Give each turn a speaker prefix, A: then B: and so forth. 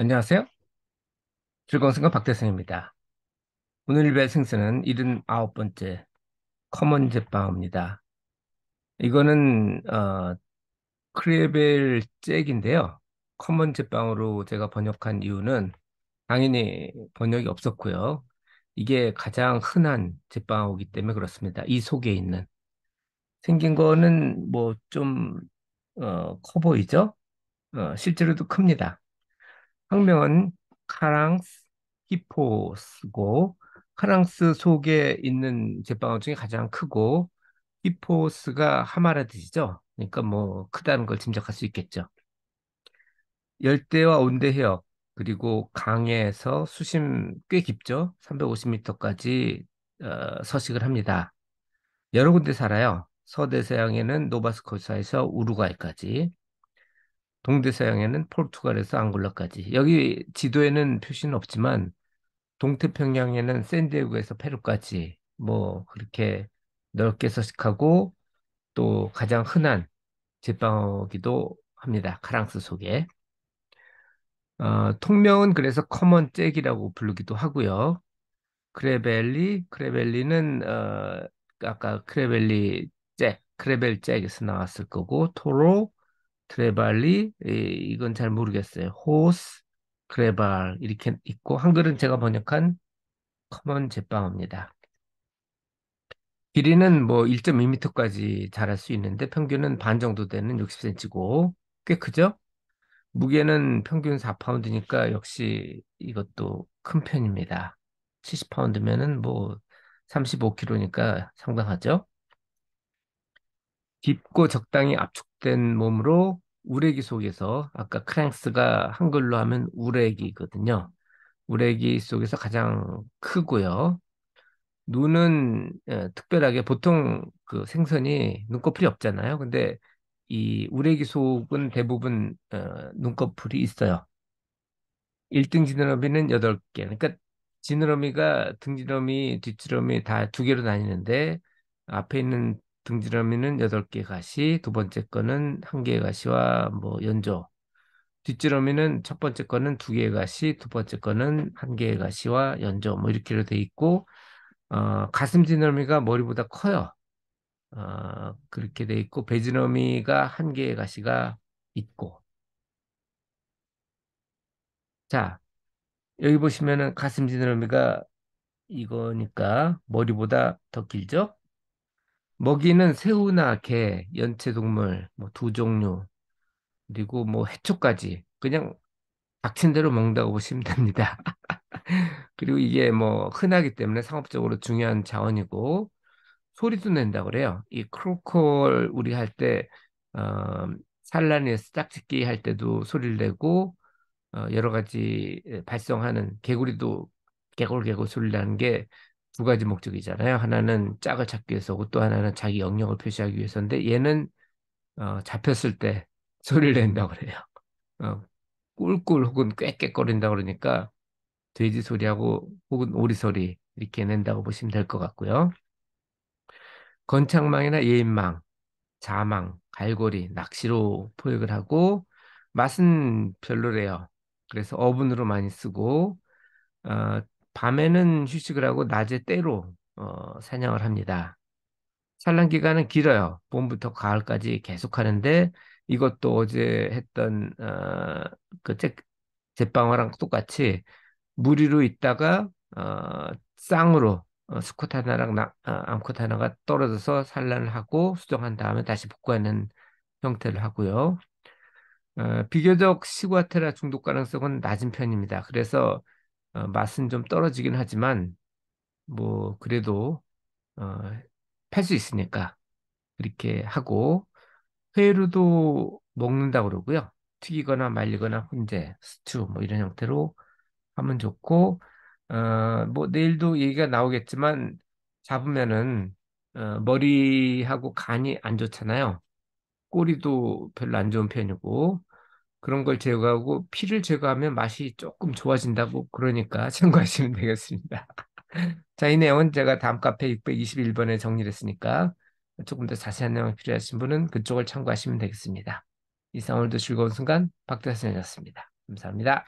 A: 안녕하세요. 즐거운 생각 박대성입니다. 오늘 배 생수는 79번째 커먼 제빵입니다. 이거는 어, 크레벨 잭인데요. 커먼 제빵으로 제가 번역한 이유는 당연히 번역이 없었고요. 이게 가장 흔한 제빵이기 때문에 그렇습니다. 이 속에 있는 생긴 거는 뭐 좀커 어, 보이죠? 어, 실제로도 큽니다. 학명은 카랑스 히포스고 카랑스 속에 있는 제빵원 중에 가장 크고 히포스가 하마라 뜻이죠. 그러니까 뭐 크다는 걸 짐작할 수 있겠죠. 열대와 온대 해역 그리고 강에서 수심 꽤 깊죠. 350m까지 어, 서식을 합니다. 여러 군데 살아요. 서대서양에는 노바스코사에서 우루과이까지 동대서양에는 포르투갈에서 앙골라까지. 여기 지도에는 표시는 없지만 동태평양에는 샌디에고에서 페루까지 뭐 그렇게 넓게 서식하고 또 가장 흔한 제빵어기도 합니다. 카랑스 속에. 어, 통명은 그래서 커먼 잭이라고 부르기도 하고요. 크레벨리, 크레벨리는 어, 아까 크레벨리 잭, 크레벨 잭에서 나왔을 거고 토로, 트레발리 예, 이건 잘 모르겠어요. 호스 크레발 이렇게 있고 한글은 제가 번역한 커먼 제빵입니다 길이는 뭐 1.2m까지 자랄 수 있는데 평균은 반 정도 되는 60cm고 꽤 크죠? 무게는 평균 4파운드니까 역시 이것도 큰 편입니다. 70파운드면은 뭐 35kg니까 상당하죠? 깊고 적당히 압축 된 몸으로 우레기 속에서 아까 크랭스가 한글로 하면 우레기거든요. 우레기 속에서 가장 크고요. 눈은 예, 특별하게 보통 그 생선이 눈꺼풀이 없잖아요. 근데 이 우레기 속은 대부분 어, 눈꺼풀이 있어요. 1등 지느러미는 8개. 그러니까 지느러미가 등지러미, 느 뒷지러미 느다두 개로 나뉘는데 앞에 있는 등지러미는 8덟개 가시, 두 번째 거는 1 개의 가시와 뭐 연조. 뒷지러미는 첫 번째 거는 2 개의 가시, 두 번째 거는 1 개의 가시와 연조 뭐 이렇게로 돼 있고 어, 가슴 지러미가 머리보다 커요. 어, 그렇게 돼 있고 배지러미가1 개의 가시가 있고 자 여기 보시면은 가슴 지러미가 이거니까 머리보다 더 길죠 먹이는 새우나 개, 연체동물 뭐 두 종류 그리고 뭐 해초까지 그냥 닥친 대로 먹는다고 보시면 됩니다. 그리고 이게 뭐 흔하기 때문에 상업적으로 중요한 자원이고 소리도 낸다 그래요. 이 크로콜 우리 할 때 어, 산란에서 짝짓기 할 때도 소리를 내고 어, 여러 가지 발성하는 개구리도 개골개골 소리라는게 두 가지 목적이잖아요. 하나는 짝을 찾기 위해서고 또 하나는 자기 영역을 표시하기 위해서인데 얘는 어, 잡혔을 때 소리를 낸다 고 그래요. 어, 꿀꿀 혹은 꽥꽥거린다 고 그러니까 돼지 소리하고 혹은 오리 소리 이렇게 낸다고 보시면 될 것 같고요. 건창망이나 예인망, 자망, 갈고리, 낚시로 포획을 하고 맛은 별로래요. 그래서 어분으로 많이 쓰고 어, 밤에는 휴식을 하고 낮에 때로 어, 사냥을 합니다. 산란 기간은 길어요. 봄부터 가을까지 계속 하는데 이것도 어제 했던 어, 그 제빵화랑 똑같이 무리로 있다가 어, 쌍으로 어, 수컷 하나랑 나, 어, 암컷 하나가 떨어져서 산란을 하고 수정한 다음에 다시 복구하는 형태를 하고요. 어, 비교적 시구테라 중독 가능성은 낮은 편입니다. 그래서 어, 맛은 좀 떨어지긴 하지만 뭐 그래도 어, 팔수 있으니까 그렇게 하고 회로도 먹는다 그러고요. 튀기거나 말리거나 훈제 스튜 뭐 이런 형태로 하면 좋고 어, 뭐 내일도 얘기가 나오겠지만 잡으면은 어, 머리하고 간이 안 좋잖아요. 꼬리도 별로 안 좋은 편이고 그런 걸 제거하고 피를 제거하면 맛이 조금 좋아진다고 그러니까 참고하시면 되겠습니다. 자, 이 내용은 제가 다음 카페 621번에 정리를 했으니까 조금 더 자세한 내용이 필요하신 분은 그쪽을 참고하시면 되겠습니다. 이상 오늘도 즐거운 순간 박대선이었습니다. 감사합니다.